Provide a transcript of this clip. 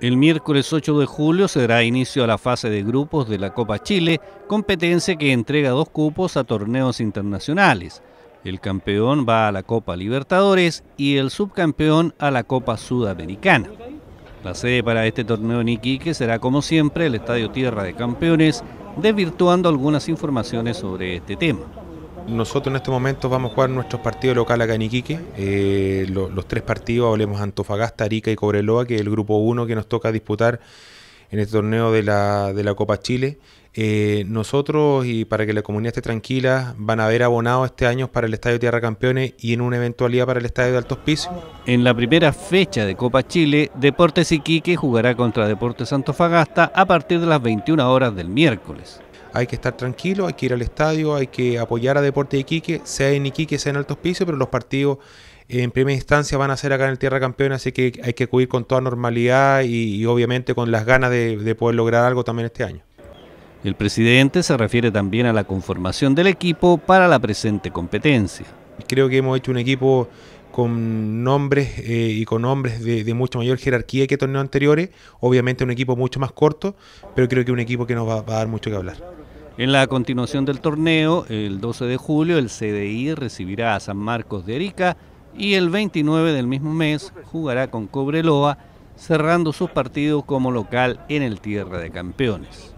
El miércoles 8 de julio se dará inicio a la fase de grupos de la Copa Chile, competencia que entrega dos cupos a torneos internacionales. El campeón va a la Copa Libertadores y el subcampeón a la Copa Sudamericana. La sede para este torneo en Iquique será como siempre el Estadio Tierra de Campeones, desvirtuando algunas informaciones sobre este tema nosotros en este momento vamos a jugar nuestros partidos locales a en eh, los tres partidos, hablemos Antofagasta, Arica y Cobreloa, que es el grupo 1 que nos toca disputar en este torneo de la, Copa Chile. Eh, nosotros, y para que la comunidad esté tranquila, van a haber abonado este año para el Estadio Tierra Campeones y en una eventualidad para el Estadio de Altos Pisos. En la primera fecha de Copa Chile, Deportes Iquique jugará contra Deportes Fagasta a partir de las 21 horas del miércoles. Hay que estar tranquilo, hay que ir al estadio, hay que apoyar a Deportes Iquique, sea en Iquique, sea en Altos Pisos, pero los partidos en primera instancia van a ser acá en el Tierra Campeón, así que hay que acudir con toda normalidad y, obviamente con las ganas de, poder lograr algo también este año. El presidente se refiere también a la conformación del equipo para la presente competencia. Creo que hemos hecho un equipo con nombres eh, y con nombres de, mucha mayor jerarquía que torneos anteriores. Obviamente un equipo mucho más corto, pero creo que un equipo que nos va, va a dar mucho que hablar. En la continuación del torneo, el 12 de julio, el CDI recibirá a San Marcos de Arica y el 29 del mismo mes jugará con Cobreloa, cerrando sus partidos como local en el Tierra de Campeones.